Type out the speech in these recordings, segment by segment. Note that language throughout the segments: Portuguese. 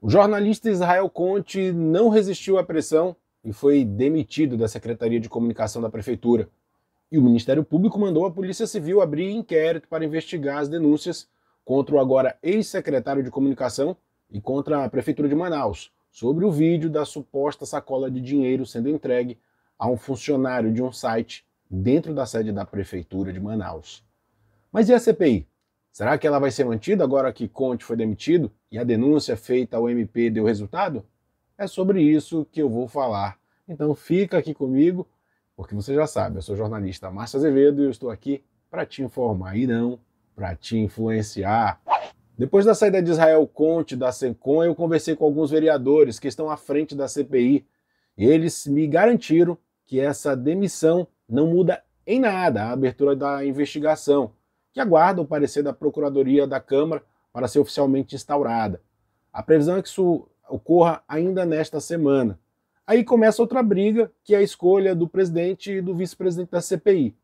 O jornalista Israel Conte não resistiu à pressão e foi demitido da Secretaria de Comunicação da Prefeitura. E o Ministério Público mandou a Polícia Civil abrir inquérito para investigar as denúncias contra o agora ex-secretário de Comunicação e contra a Prefeitura de Manaus sobre o vídeo da suposta sacola de dinheiro sendo entregue a um funcionário de um site dentro da sede da Prefeitura de Manaus. Mas e a CPI? Será que ela vai ser mantida agora que Conte foi demitido? e a denúncia feita ao MP deu resultado? É sobre isso que eu vou falar. Então fica aqui comigo, porque você já sabe, eu sou jornalista Márcio Azevedo e eu estou aqui para te informar e não para te influenciar. Depois da saída de Israel Conte da Sencom, eu conversei com alguns vereadores que estão à frente da CPI. E eles me garantiram que essa demissão não muda em nada a abertura da investigação, que aguarda o parecer da Procuradoria da Câmara para ser oficialmente instaurada. A previsão é que isso ocorra ainda nesta semana. Aí começa outra briga, que é a escolha do presidente e do vice-presidente da CPI.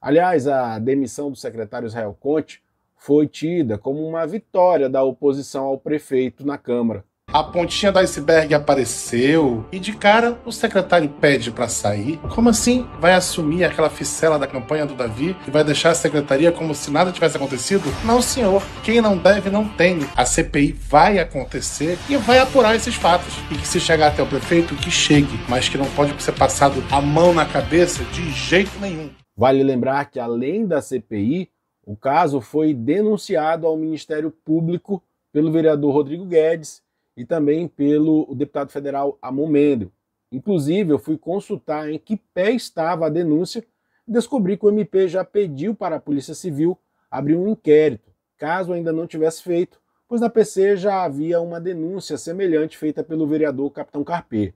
Aliás, a demissão do secretário Israel Conte foi tida como uma vitória da oposição ao prefeito na Câmara a pontinha do iceberg apareceu e de cara o secretário pede para sair. Como assim? Vai assumir aquela ficela da campanha do Davi e vai deixar a secretaria como se nada tivesse acontecido? Não, senhor. Quem não deve não teme. A CPI vai acontecer e vai apurar esses fatos. E que se chegar até o prefeito, que chegue, mas que não pode ser passado a mão na cabeça de jeito nenhum. Vale lembrar que além da CPI, o caso foi denunciado ao Ministério Público pelo vereador Rodrigo Guedes e também pelo deputado federal Amon Mendel. Inclusive, eu fui consultar em que pé estava a denúncia e descobri que o MP já pediu para a Polícia Civil abrir um inquérito, caso ainda não tivesse feito, pois na PC já havia uma denúncia semelhante feita pelo vereador Capitão Carpê.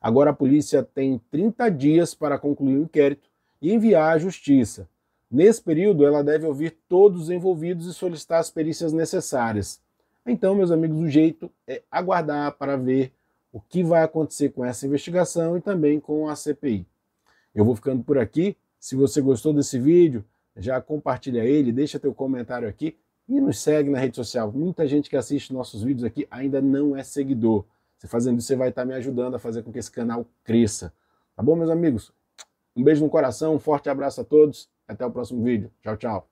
Agora a polícia tem 30 dias para concluir o inquérito e enviar à justiça. Nesse período, ela deve ouvir todos os envolvidos e solicitar as perícias necessárias. Então, meus amigos, o jeito é aguardar para ver o que vai acontecer com essa investigação e também com a CPI. Eu vou ficando por aqui. Se você gostou desse vídeo, já compartilha ele, deixa teu comentário aqui e nos segue na rede social. Muita gente que assiste nossos vídeos aqui ainda não é seguidor. Você fazendo isso, você vai estar me ajudando a fazer com que esse canal cresça. Tá bom, meus amigos? Um beijo no coração, um forte abraço a todos. Até o próximo vídeo. Tchau, tchau.